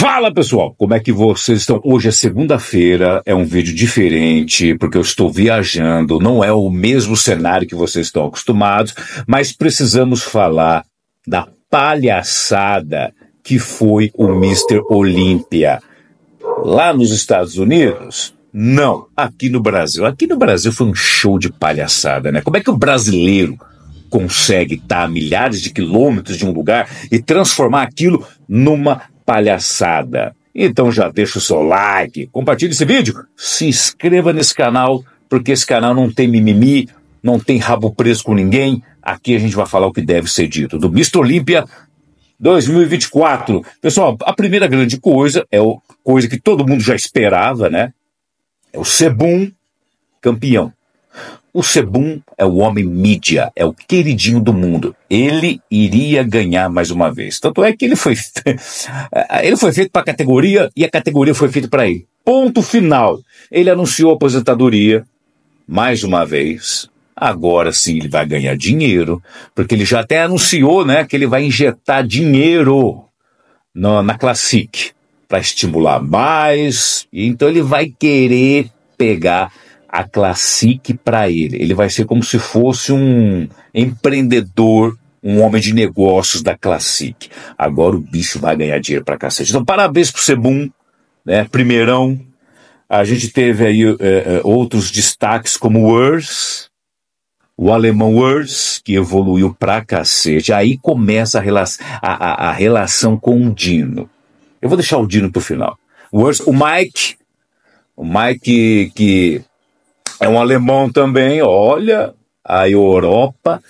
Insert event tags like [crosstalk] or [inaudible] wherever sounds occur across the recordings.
Fala pessoal, como é que vocês estão? Hoje é segunda-feira, é um vídeo diferente, porque eu estou viajando, não é o mesmo cenário que vocês estão acostumados, mas precisamos falar da palhaçada que foi o Mr. Olímpia. Lá nos Estados Unidos, não, aqui no Brasil. Aqui no Brasil foi um show de palhaçada, né? Como é que o brasileiro consegue estar a milhares de quilômetros de um lugar e transformar aquilo numa palhaçada. Então já deixa o seu like, compartilhe esse vídeo, se inscreva nesse canal, porque esse canal não tem mimimi, não tem rabo preso com ninguém. Aqui a gente vai falar o que deve ser dito do Mr. Olímpia 2024. Pessoal, a primeira grande coisa é o coisa que todo mundo já esperava, né? É o Sebum campeão. O Sebum é o homem mídia, é o queridinho do mundo. Ele iria ganhar mais uma vez. Tanto é que ele foi, [laughs] ele foi feito para a categoria e a categoria foi feita para ele. Ponto final. Ele anunciou a aposentadoria mais uma vez. Agora sim ele vai ganhar dinheiro, porque ele já até anunciou né, que ele vai injetar dinheiro na, na Classic para estimular mais. Então ele vai querer pegar a Classic para ele. Ele vai ser como se fosse um empreendedor, um homem de negócios da Classic. Agora o bicho vai ganhar dinheiro para cacete. Então, parabéns pro Sebum, né? Primeirão. A gente teve aí é, outros destaques como o Urs, o alemão Urs, que evoluiu pra cacete. Aí começa a, rela a, a, a relação com o Dino. Eu vou deixar o Dino pro final. O Urs, o Mike, o Mike que é um alemão também, olha a Europa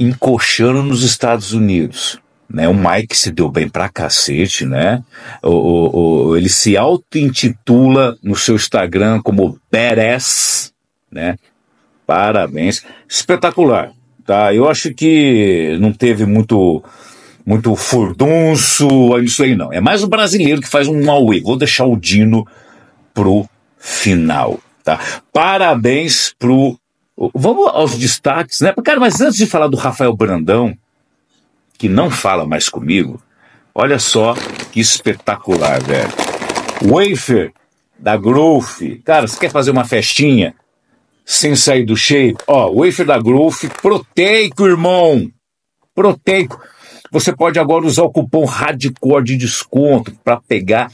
encoxando nos Estados Unidos. Né, o Mike se deu bem pra cacete, né? O, o, o ele se auto-intitula no seu Instagram como Badass, né? Parabéns. Espetacular, tá? Eu acho que não teve muito muito furdunço, isso aí não. É mais o brasileiro que faz um auê. Vou deixar o Dino pro final tá? Parabéns pro. Vamos aos destaques, né? Cara, mas antes de falar do Rafael Brandão, que não fala mais comigo, olha só que espetacular, velho. Wafer da Growth. Cara, você quer fazer uma festinha sem sair do shape? Ó, wafer da Growth, proteico, irmão. Proteico. Você pode agora usar o cupom Radicor de desconto para pegar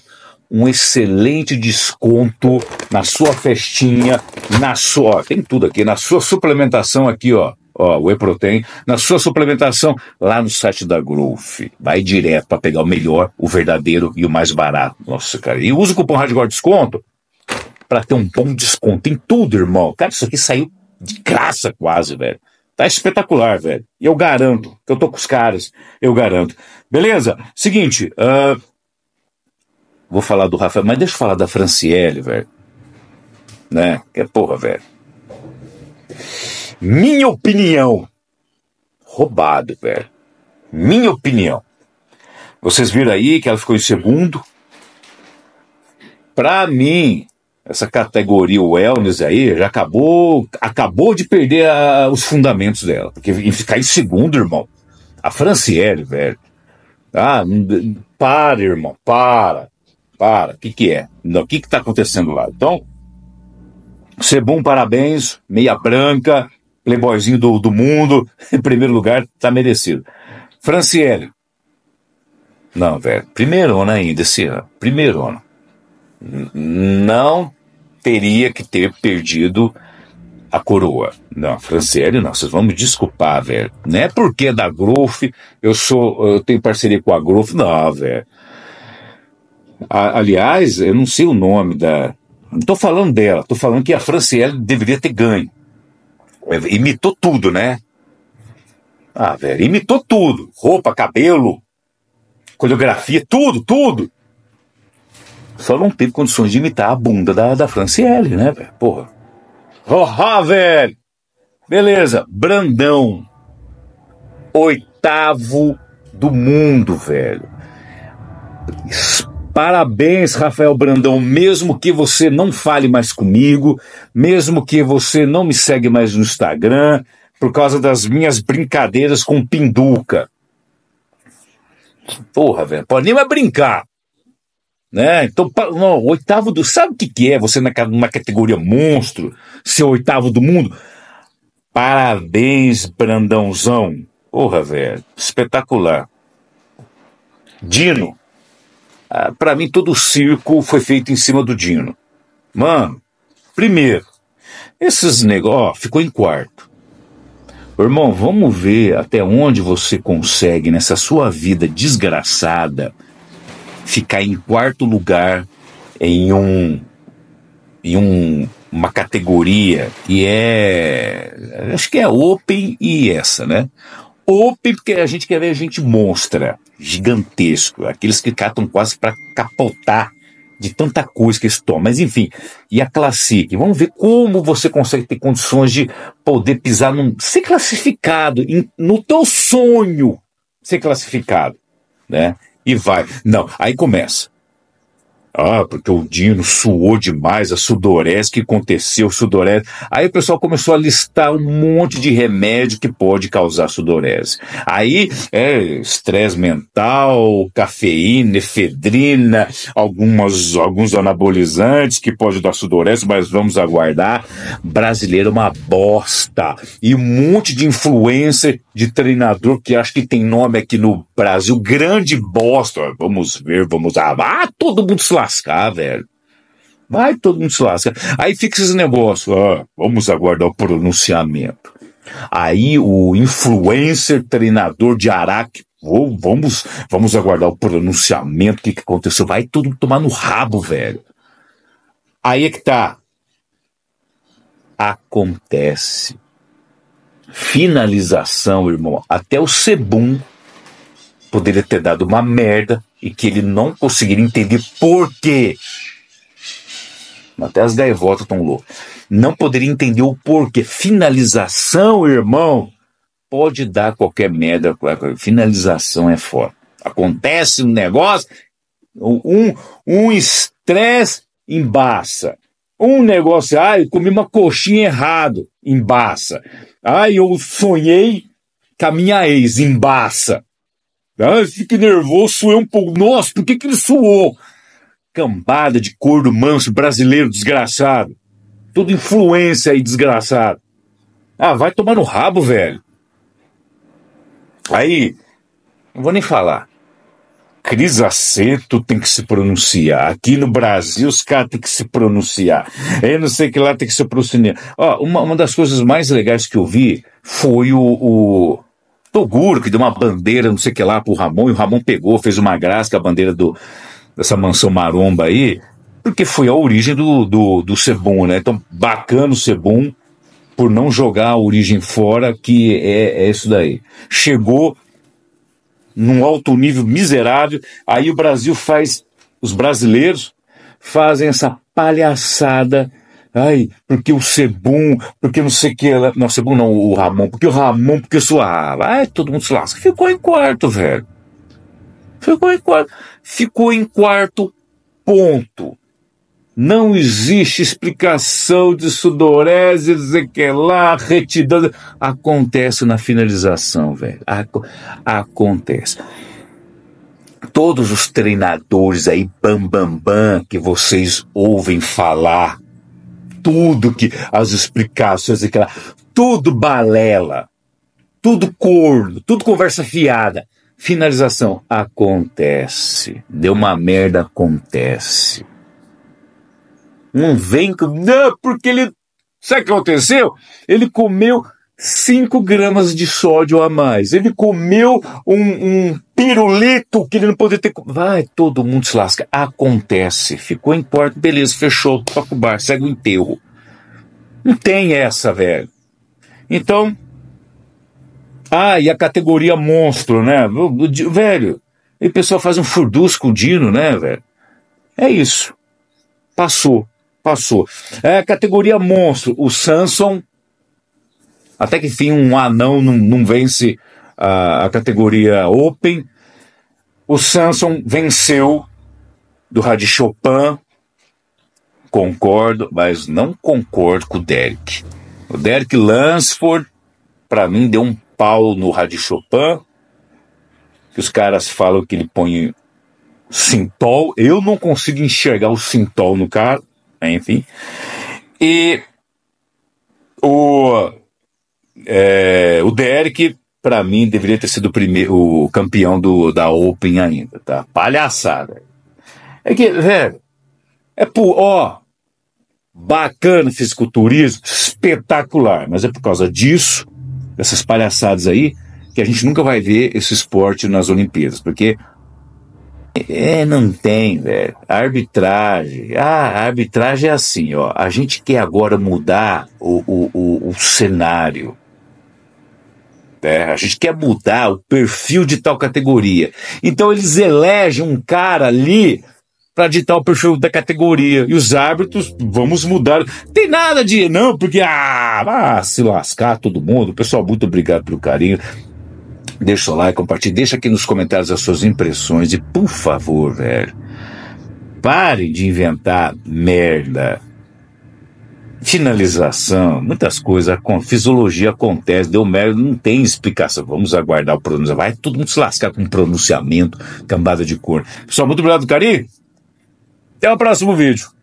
um excelente desconto na sua festinha, na sua, tem tudo aqui, na sua suplementação aqui, ó. Ó, e protein, na sua suplementação lá no site da Growth. Vai direto para pegar o melhor, o verdadeiro e o mais barato. Nossa, cara. E usa o cupom Radiguard Desconto para ter um bom desconto em tudo, irmão. Cara, isso aqui saiu de graça quase, velho. Tá espetacular, velho. E eu garanto, que eu tô com os caras, eu garanto. Beleza? Seguinte, uh, Vou falar do Rafael, mas deixa eu falar da Franciele, velho. Né? Que é porra, velho. Minha opinião. Roubado, velho. Minha opinião. Vocês viram aí que ela ficou em segundo. Pra mim, essa categoria wellness aí já acabou, acabou de perder a, os fundamentos dela. Porque ficar em segundo, irmão. A Franciele, velho. Ah, para, irmão, para para, o que, que é? O que está acontecendo lá? Então, Sebum, parabéns, meia branca, playboyzinho do, do mundo, [laughs] em primeiro lugar, está merecido. Franciele. Não, velho, primeiro ano ainda esse ano, primeiro ano. Não teria que ter perdido a coroa. Não, Franciele, não, vocês vão me desculpar, velho. Não é porque é da Growth, eu sou, eu tenho parceria com a Growth, não, velho. A, aliás, eu não sei o nome da. Não estou falando dela, estou falando que a Franciele deveria ter ganho. Imitou tudo, né? Ah, velho, imitou tudo. Roupa, cabelo, coreografia, tudo, tudo. Só não teve condições de imitar a bunda da, da Franciele, né, velho? Porra. Porra, velho! Beleza, Brandão. Oitavo do mundo, velho. Isso Parabéns, Rafael Brandão. Mesmo que você não fale mais comigo, mesmo que você não me segue mais no Instagram, por causa das minhas brincadeiras com pinduca. Porra, velho, pode nem mais brincar. Né? Então, não, oitavo do. Sabe o que, que é você numa categoria monstro, ser oitavo do mundo? Parabéns, Brandãozão. Porra, velho, espetacular. Dino. Ah, para mim todo o circo foi feito em cima do Dino. Mano, primeiro, esses negócios ficou em quarto. Irmão, vamos ver até onde você consegue nessa sua vida desgraçada ficar em quarto lugar em um em um, uma categoria que é acho que é Open e essa, né? Ope, porque a gente quer ver gente monstra, gigantesco, aqueles que catam quase para capotar de tanta coisa que eles tomam. Mas enfim, e a Classic? Vamos ver como você consegue ter condições de poder pisar num. ser classificado, em, no teu sonho ser classificado, né? E vai. Não, aí começa. Ah, porque o Dino suou demais, a sudorese que aconteceu, sudorese. Aí o pessoal começou a listar um monte de remédio que pode causar sudorese. Aí é estresse mental, cafeína, efedrina, algumas, alguns anabolizantes que pode dar sudorese, mas vamos aguardar. Brasileiro é uma bosta. E um monte de influencer, de treinador que acho que tem nome aqui no Brasil, grande bosta. Vamos ver, vamos Ah, ah todo mundo se lá lascar, velho. Vai todo mundo se lascar. Aí fica esse negócio, ah, vamos aguardar o pronunciamento. Aí o influencer treinador de Araque, oh, vamos, vamos aguardar o pronunciamento, o que, que aconteceu. Vai todo mundo tomar no rabo, velho. Aí é que tá. Acontece. Finalização, irmão. Até o Sebum poderia ter dado uma merda e que ele não conseguiria entender por quê. Até as gaivotas estão loucas. Não poderia entender o porquê. Finalização, irmão, pode dar qualquer merda. Finalização é foda. Acontece um negócio, um, um estresse embaça. Um negócio, ah, eu comi uma coxinha errado, embaça. Ah, eu sonhei com a minha ex, embaça. Ah, fique nervoso, suei um pouco. Nossa, por que, que ele suou? Cambada de corno manso brasileiro desgraçado. Tudo influência aí, desgraçado. Ah, vai tomar no rabo, velho. Aí, não vou nem falar. Cris Aceto tem que se pronunciar. Aqui no Brasil, os caras têm que se pronunciar. Eu não sei que lá tem que se pronunciar. Ó, uma, uma das coisas mais legais que eu vi foi o, o Toguro, que deu uma bandeira, não sei o que lá, pro Ramon, e o Ramon pegou, fez uma graça com a bandeira do, dessa mansão maromba aí, porque foi a origem do, do, do Sebum, né? Então, bacana o Sebum por não jogar a origem fora, que é, é isso daí. Chegou num alto nível miserável, aí o Brasil faz, os brasileiros fazem essa palhaçada Ai, porque o Sebum, porque não sei o que. Ela... Não, Sebum não, o Ramon, porque o Ramon, porque o sou Ai, todo mundo se lasca. Ficou em quarto, velho. Ficou em quarto. Ficou em quarto, ponto. Não existe explicação de sudorese, dizer que lá, retidão. Acontece na finalização, velho. Ac acontece. Todos os treinadores aí, bam, bam, bam, que vocês ouvem falar, tudo que as explicações, aquela, tudo balela, tudo corno, tudo conversa fiada. Finalização acontece, deu uma merda acontece. Não vem com, não, porque ele sabe o que aconteceu? Ele comeu 5 gramas de sódio a mais. Ele comeu um, um pirulito que ele não poderia ter. Vai, todo mundo se lasca. Acontece. Ficou em porta, beleza, fechou, toca o bar, segue o enterro. Não tem essa, velho. Então. Ah, e a categoria monstro, né? Velho, e o pessoal faz um furdusco dino, né, velho? É isso. Passou, passou. É a categoria monstro. O Samson até que enfim, um anão não, não vence a, a categoria Open. O Samson venceu do Rádio Chopin. Concordo, mas não concordo com o Derek. O Derek Lansford, para mim, deu um pau no Rádio Chopin. Que os caras falam que ele põe Sintol. Eu não consigo enxergar o Sintol no cara. Enfim. E o é, o Derek, para mim, deveria ter sido o, primeiro, o campeão do, da Open ainda, tá? Palhaçada. É que, velho, é, é por. Ó, bacana fisiculturismo, espetacular, mas é por causa disso, dessas palhaçadas aí, que a gente nunca vai ver esse esporte nas Olimpíadas, porque é, não tem, velho. Arbitragem. Ah, a arbitragem é assim, ó. A gente quer agora mudar o, o, o, o cenário a gente quer mudar o perfil de tal categoria. Então eles elegem um cara ali para ditar o perfil da categoria. E os árbitros, vamos mudar. Tem nada de não, porque ah, ah se lascar todo mundo. Pessoal, muito obrigado pelo carinho. Deixa o seu like, compartilhe, deixa aqui nos comentários as suas impressões e, por favor, velho, pare de inventar merda finalização, muitas coisas, a fisiologia acontece, deu merda, não tem explicação. Vamos aguardar o pronunciamento. Vai todo mundo se lascar com pronunciamento, cambada de cor. Pessoal, muito obrigado, Cari. Até o próximo vídeo.